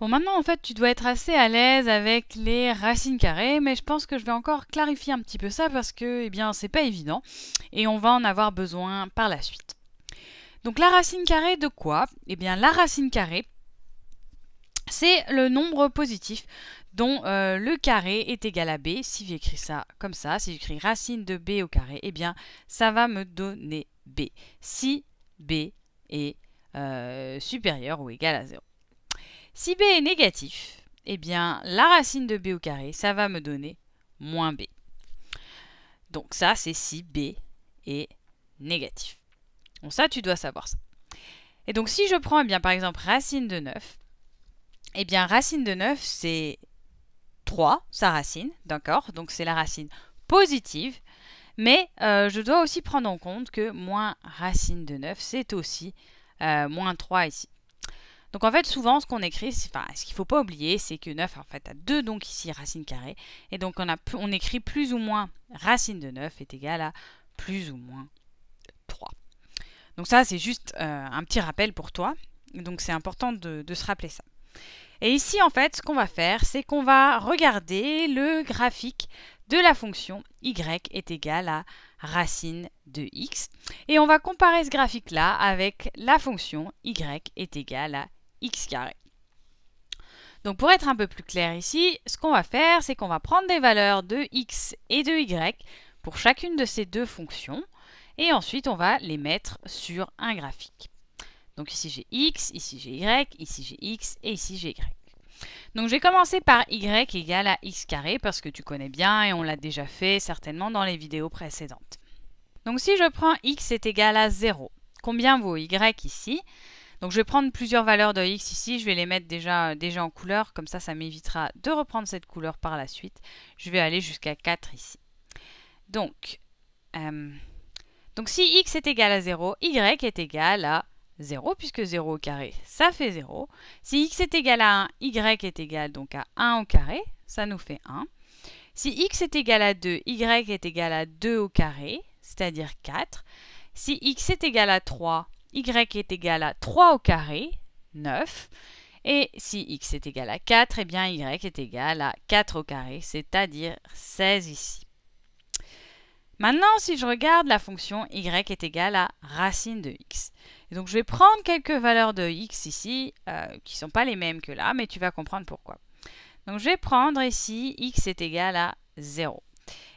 Bon, maintenant, en fait, tu dois être assez à l'aise avec les racines carrées, mais je pense que je vais encore clarifier un petit peu ça parce que, eh bien, c'est pas évident et on va en avoir besoin par la suite. Donc, la racine carrée de quoi Eh bien, la racine carrée, c'est le nombre positif dont euh, le carré est égal à b. Si j'écris ça comme ça, si j'écris racine de b au carré, eh bien, ça va me donner b. Si b est euh, supérieur ou égal à 0. Si b est négatif, eh bien la racine de b au carré, ça va me donner moins b. Donc ça, c'est si b est négatif. Bon, ça, tu dois savoir ça. Et donc si je prends, eh bien, par exemple, racine de 9, eh bien, racine de 9, c'est 3, sa racine, d'accord Donc c'est la racine positive. Mais euh, je dois aussi prendre en compte que moins racine de 9, c'est aussi euh, moins 3 ici. Donc en fait, souvent, ce qu'on écrit, enfin, ce qu'il ne faut pas oublier, c'est que 9, en fait, a 2 donc ici racine carrée. Et donc on, a, on écrit plus ou moins racine de 9 est égal à plus ou moins 3. Donc ça, c'est juste euh, un petit rappel pour toi. Donc c'est important de, se rappeler ça. Et ici, en fait, ce qu'on va faire, c'est qu'on va regarder le graphique de la fonction y est égal à racine de x. Et on va comparer ce graphique-là avec la fonction y est égale à x carré. Donc pour être un peu plus clair ici, ce qu'on va faire, c'est qu'on va prendre des valeurs de x et de y pour chacune de ces deux fonctions, et ensuite on va les mettre sur un graphique. Donc ici j'ai x, ici j'ai y, ici j'ai x et ici j'ai y. Donc j'ai commencé par y égale à x carré parce que tu connais bien et on l'a déjà fait certainement dans les vidéos précédentes. Donc si je prends x est égal à 0, combien vaut y ici donc je vais prendre plusieurs valeurs de x ici, je vais les mettre déjà, euh, déjà en couleur, comme ça, ça m'évitera de reprendre cette couleur par la suite. Je vais aller jusqu'à 4 ici. Donc, euh, donc si x est égal à 0, y est égal à 0, puisque 0 au carré, ça fait 0. Si x est égal à 1, y est égal donc à 1 au carré, ça nous fait 1. Si x est égal à 2, y est égal à 2 au carré, c'est-à-dire 4. Si x est égal à 3, y est égal à 3 au carré, 9. Et si x est égal à 4, et eh bien y est égal à 4 au carré, c'est-à-dire 16 ici. Maintenant, si je regarde la fonction y est égale à racine de x. donc je vais prendre quelques valeurs de x ici, euh, qui ne sont pas les mêmes que là, mais tu vas comprendre pourquoi. Donc je vais prendre ici x est égal à 0.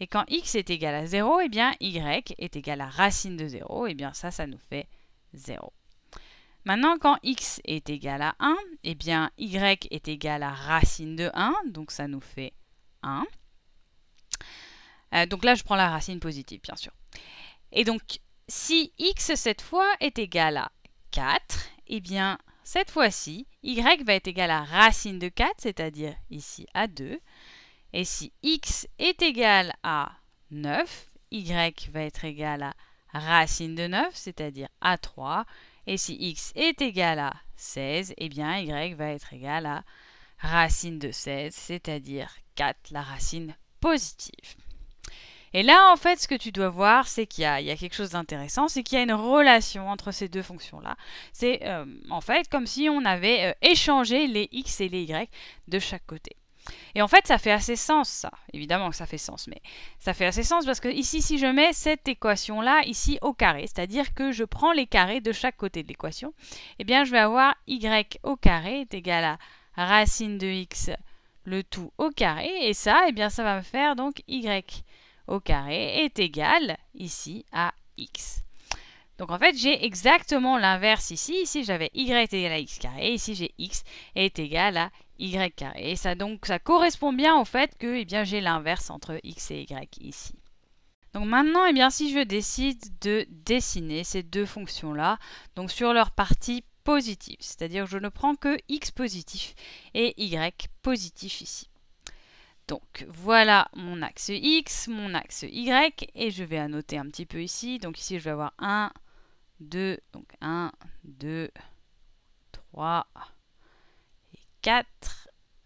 Et quand x est égal à 0, et eh bien y est égal à racine de 0, et eh bien ça, ça nous fait 0. Maintenant, quand x est égal à 1, et eh bien y est égal à racine de 1, donc ça nous fait 1. Euh, donc là, je prends la racine positive, bien sûr. Et donc, si x, cette fois, est égal à 4, et eh bien, cette fois-ci, y va être égal à racine de 4, c'est-à-dire ici à 2. Et si x est égal à 9, y va être égal à racine de 9, c'est-à-dire A3. Et si x est égal à 16, et eh bien y va être égal à racine de 16, c'est-à-dire 4, la racine positive. Et là, en fait, ce que tu dois voir, c'est qu'il y, a quelque chose d'intéressant, c'est qu'il y a une relation entre ces deux fonctions-là. C'est euh, en fait comme si on avait euh, échangé les x et les y de chaque côté. Et en fait, ça fait assez sens, ça. Évidemment que ça fait sens, mais ça fait assez sens parce que ici, si je mets cette équation-là, ici au carré, c'est-à-dire que je prends les carrés de chaque côté de l'équation, eh bien, je vais avoir y au carré est égal à racine de x, le tout au carré, et ça, eh bien, ça va me faire donc y au carré est égal ici à x. Donc en fait, j'ai exactement l'inverse ici. Ici, j'avais y est égal à x carré. Ici, j'ai x est égal à y carré. Et ça donc ça correspond bien au fait que eh bien j'ai l'inverse entre x et y ici. Donc maintenant, eh bien, si je décide de dessiner ces deux fonctions-là, donc sur leur partie positive, c'est-à-dire que je ne prends que x positif et y positif ici. Donc voilà mon axe x, mon axe y, et je vais annoter un petit peu ici. Donc ici, je vais avoir 1, 2, donc 1, 2, 3, 4.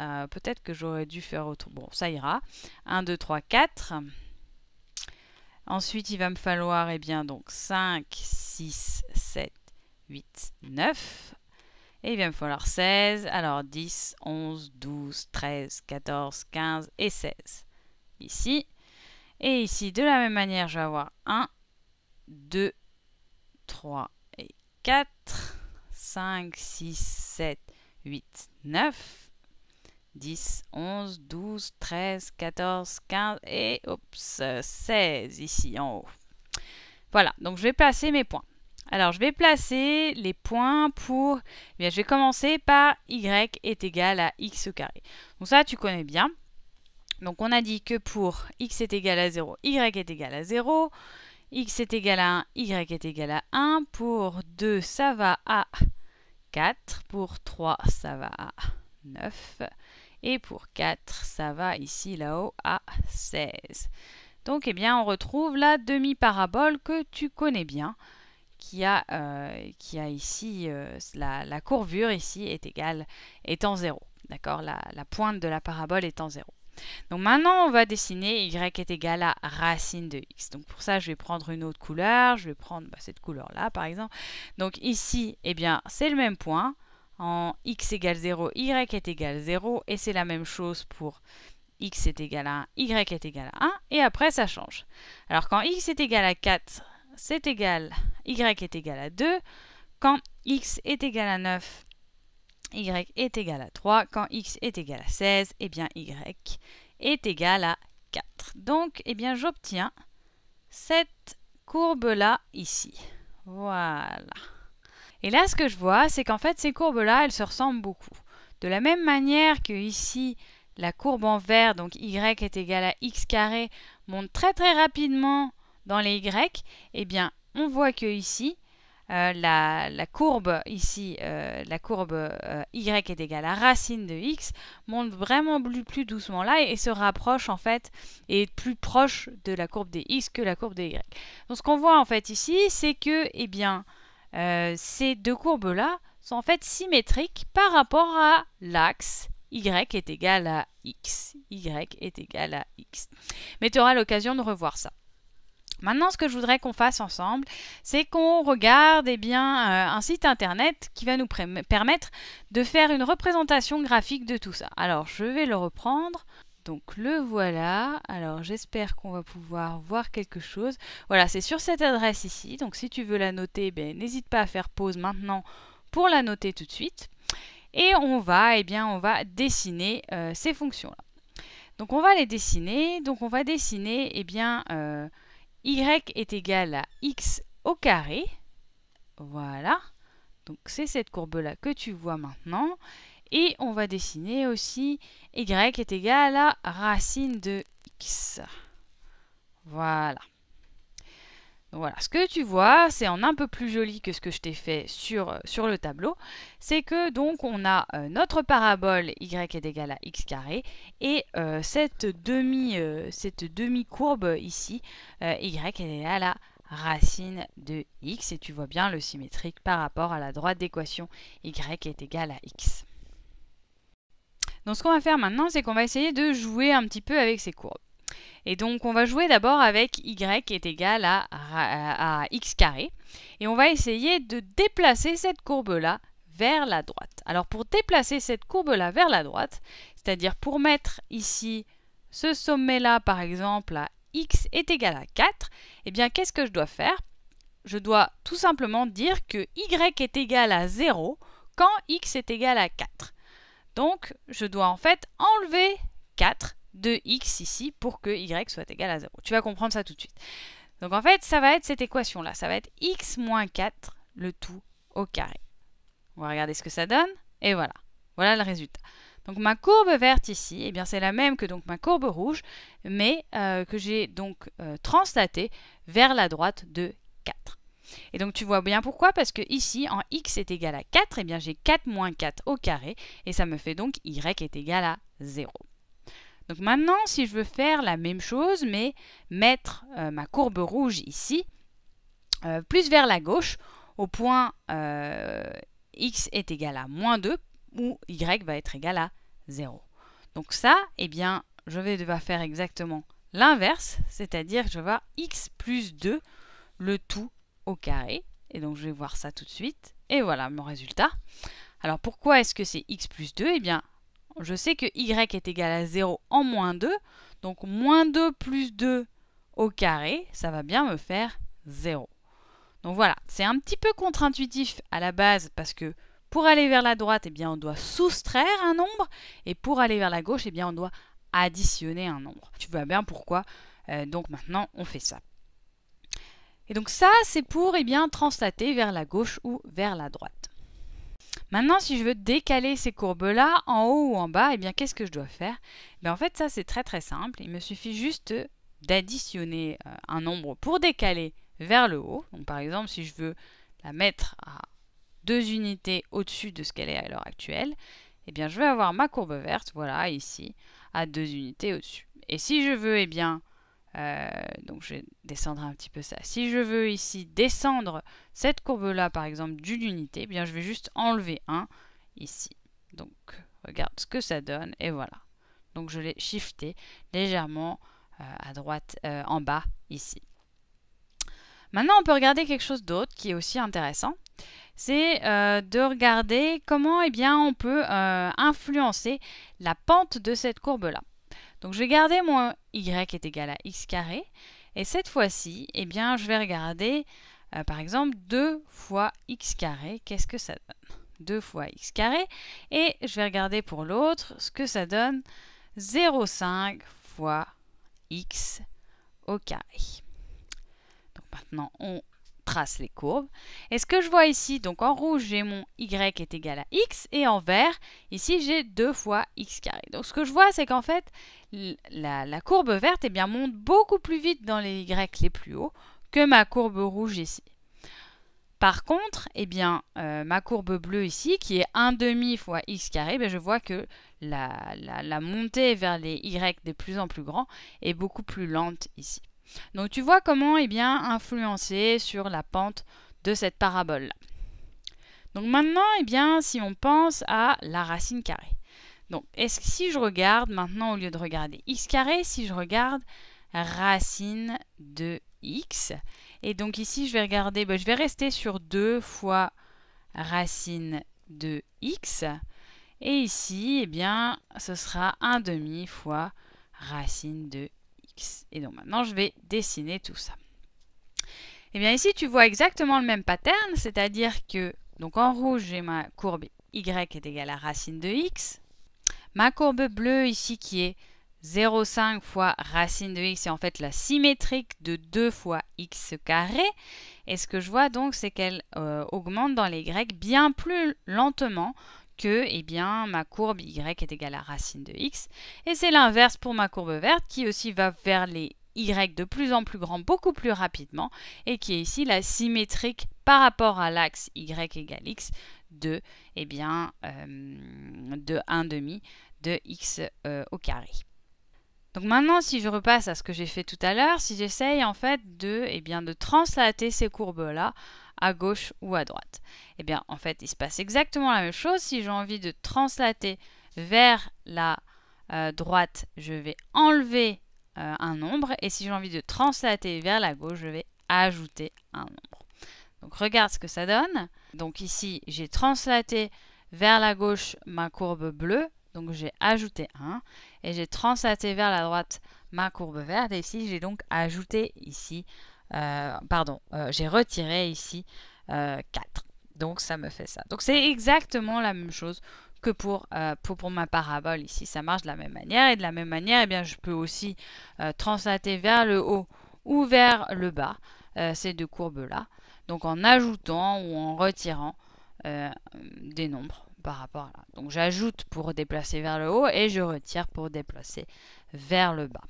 Euh, peut-être que j'aurais dû faire autour. Bon, ça ira. 1, 2, 3, 4. Ensuite, il va me falloir eh bien, donc 5, 6, 7, 8, 9. Et il va me falloir 16. Alors 10, 11, 12, 13, 14, 15 et 16. Ici. Et ici, de la même manière, je vais avoir 1, 2, 3 et 4, 5, 6, 7, 8, 9, 10, 11, 12, 13, 14, 15 et 16 ici en haut. Voilà, donc je vais placer mes points. Alors je vais placer les points pour... Eh je vais commencer par y est égal à x au carré. Donc ça, tu connais bien. Donc on a dit que pour x est égal à 0, y est égal à 0 x est égal à 1, y est égal à 1. Pour 2, ça va à 4. Pour 3, ça va à 9. Et pour 4, ça va ici là-haut à 16. Donc, eh bien, on retrouve la demi-parabole que tu connais bien, qui a, euh, ici, euh, la, courbure ici est égale, étant 0. D'accord la, la pointe de la parabole est en 0. Donc maintenant, on va dessiner y est égal à racine de x. Donc pour ça, je vais prendre une autre couleur. Je vais prendre bah, cette couleur-là, par exemple. Donc ici, eh bien, c'est le même point. En x égale 0, y est égal à 0. Et c'est la même chose pour x est égal à 1, y est égal à 1. Et après, ça change. Alors quand x est égal à 4, c'est égal, y est égal à 2. Quand x est égal à 9, y est égal à 3. Quand x est égal à 16, et eh bien y est égal à 4. Donc, eh bien, j'obtiens cette courbe-là ici. Voilà. Et là, ce que je vois, c'est qu'en fait, ces courbes-là, elles se ressemblent beaucoup. De la même manière que ici, la courbe en vert, donc y est égal à x carré, monte très très rapidement dans les y, et eh bien, on voit que ici, euh, la, courbe ici, euh, la courbe euh, y est égale à racine de x, monte vraiment plus, doucement là et, se rapproche en fait, et est plus proche de la courbe des x que la courbe des y. Donc ce qu'on voit en fait ici, c'est que eh bien, ces deux courbes-là sont en fait symétriques par rapport à l'axe y est égal à x. y est égal à x. Mais tu auras l'occasion de revoir ça. Maintenant, ce que je voudrais qu'on fasse ensemble, c'est qu'on regarde eh bien, euh, un site internet qui va nous permettre de faire une représentation graphique de tout ça. Alors, je vais le reprendre. Donc le voilà. Alors j'espère qu'on va pouvoir voir quelque chose. Voilà, c'est sur cette adresse ici. Donc si tu veux la noter, eh n'hésite pas à faire pause maintenant pour la noter tout de suite. Et on va, eh bien, on va dessiner euh, ces fonctions-là. Donc on va les dessiner. Donc on va dessiner, eh bien, euh, y est égal à x au carré. Voilà. Donc c'est cette courbe-là que tu vois maintenant. Et on va dessiner aussi y est égal à racine de x. Voilà voilà, ce que tu vois, c'est en un peu plus joli que ce que je t'ai fait sur, euh, sur le tableau, c'est que donc on a euh, notre parabole y est égal à x carré et euh, cette demi demi courbe ici y est à à racine de x et tu vois bien le symétrique par rapport à la droite d'équation y est égal à x. Donc ce qu'on va faire maintenant, c'est qu'on va essayer de jouer un petit peu avec ces courbes. Et donc on va jouer d'abord avec y est égal à, x carré. Et on va essayer de déplacer cette courbe-là vers la droite. Alors pour déplacer cette courbe-là vers la droite, c'est-à-dire pour mettre ici ce sommet-là par exemple à x est égal à 4, eh bien qu'est-ce que je dois faire Je dois tout simplement dire que y est égal à 0 quand x est égal à 4. Donc je dois en fait enlever 4 de x ici pour que y soit égal à 0. Tu vas comprendre ça tout de suite. Donc en fait, ça va être cette équation-là. Ça va être x moins 4, le tout au carré. On va regarder ce que ça donne. Et voilà. Voilà le résultat. Donc ma courbe verte ici, eh bien c'est la même que donc ma courbe rouge, mais euh, que j'ai donc euh, translatée vers la droite de 4. Et donc tu vois bien pourquoi, parce que ici en x est égal à 4, eh bien j'ai 4 moins 4 au carré, et ça me fait donc y est égal à 0. Donc maintenant, si je veux faire la même chose, mais mettre euh, ma courbe rouge ici, euh, plus vers la gauche, au point euh, x est égal à moins 2, où y va être égal à 0. Donc ça, eh bien, je vais devoir faire exactement l'inverse, c'est-à-dire que je vais avoir x plus 2, le tout au carré. Et donc je vais voir ça tout de suite. Et voilà mon résultat. Alors pourquoi est-ce que c'est x plus 2 eh bien je sais que y est égal à 0 en moins 2. Donc moins 2 plus 2 au carré, ça va bien me faire 0. Donc voilà, c'est un petit peu contre-intuitif à la base parce que pour aller vers la droite, eh bien, on doit soustraire un nombre et pour aller vers la gauche, eh bien, on doit additionner un nombre. Tu vois bien pourquoi. Euh, donc maintenant, on fait ça. Et donc ça, c'est pour eh bien, translater vers la gauche ou vers la droite. Maintenant, si je veux décaler ces courbes-là en haut ou en bas, eh bien, qu'est-ce que je dois faire Ben En fait, ça, c'est très très simple. Il me suffit juste d'additionner euh, un nombre pour décaler vers le haut. Donc, par exemple, si je veux la mettre à deux unités au-dessus de ce qu'elle est à l'heure actuelle, eh bien, je vais avoir ma courbe verte, voilà, ici, à deux unités au-dessus. Et si je veux, eh bien, euh, donc je vais descendre un petit peu ça. Si je veux ici descendre cette courbe-là, par exemple, d'une unité, eh bien je vais juste enlever un ici. Donc regarde ce que ça donne, et voilà. Donc je l'ai shifté légèrement euh, à droite, euh, en bas, ici. Maintenant, on peut regarder quelque chose d'autre qui est aussi intéressant. C'est de regarder comment eh bien, on peut influencer la pente de cette courbe-là. Donc je vais garder mon y est égal à x carré. Et cette fois-ci, eh bien, je vais regarder, euh, par exemple, 2 fois x carré. Qu'est-ce que ça donne 2 fois x carré. Et je vais regarder pour l'autre ce que ça donne 0,5 fois x au carré. Donc maintenant, on trace les courbes. Et ce que je vois ici, donc en rouge, j'ai mon y est égal à x, et en vert, ici, j'ai 2 fois x carré. Donc ce que je vois, c'est qu'en fait, la, courbe verte eh bien, monte beaucoup plus vite dans les y les plus hauts que ma courbe rouge ici. Par contre, eh bien, euh, ma courbe bleue ici, qui est 1 demi fois x carré, eh je vois que la, la montée vers les y de plus en plus grands est beaucoup plus lente ici. Donc tu vois comment eh bien, influencer sur la pente de cette parabole. -là. Donc maintenant, eh bien, si on pense à la racine carrée. Donc est-ce que si je regarde maintenant, au lieu de regarder x carré, si je regarde racine de x, et donc ici je vais regarder, ben, je vais rester sur 2 fois racine de x, et ici, eh bien, ce sera 1 demi fois racine de et donc maintenant, je vais dessiner tout ça. Et eh bien ici, tu vois exactement le même pattern, c'est-à-dire que, donc en rouge, j'ai ma courbe y est égale à racine de x. Ma courbe bleue ici qui est 0,5 fois racine de x, c'est en fait la symétrique de 2 fois x carré. Et ce que je vois donc, c'est qu'elle euh, augmente dans les y bien plus lentement que eh bien, ma courbe y est égale à racine de x. Et c'est l'inverse pour ma courbe verte qui aussi va vers les y de plus en plus grands, beaucoup plus rapidement, et qui est ici la symétrique par rapport à l'axe y égale x de, eh bien, euh, de de 1,5 de x euh, au carré. Donc maintenant, si je repasse à ce que j'ai fait tout à l'heure, si j'essaye en fait de, eh bien, de translater ces courbes-là à gauche ou à droite, eh bien en fait, il se passe exactement la même chose. Si j'ai envie de translater vers la euh, droite, je vais enlever euh, un nombre. Et si j'ai envie de translater vers la gauche, je vais ajouter un nombre. Donc regarde ce que ça donne. Donc ici, j'ai translaté vers la gauche ma courbe bleue. Donc j'ai ajouté 1 et j'ai translaté vers la droite ma courbe verte. Et ici, j'ai donc ajouté ici, euh, pardon, euh, j'ai retiré ici 4. Euh, donc ça me fait ça. Donc c'est exactement la même chose que pour, pour, ma parabole ici. Ça marche de la même manière. Et de la même manière, eh bien, je peux aussi translater vers le haut ou vers le bas ces deux courbes-là. Donc en ajoutant ou en retirant des nombres par rapport Donc j'ajoute pour déplacer vers le haut et je retire pour déplacer vers le bas.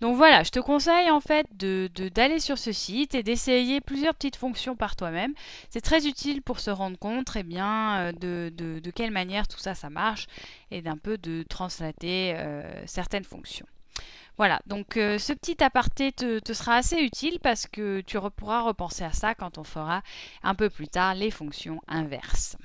Donc voilà, je te conseille en fait d'aller de, d'aller sur ce site et d'essayer plusieurs petites fonctions par toi-même. C'est très utile pour se rendre compte eh bien, euh, de, de, quelle manière tout ça, ça marche et d'un peu de translater euh, certaines fonctions. Voilà, donc euh, ce petit aparté te, te, sera assez utile parce que tu pourras repenser à ça quand on fera un peu plus tard les fonctions inverses.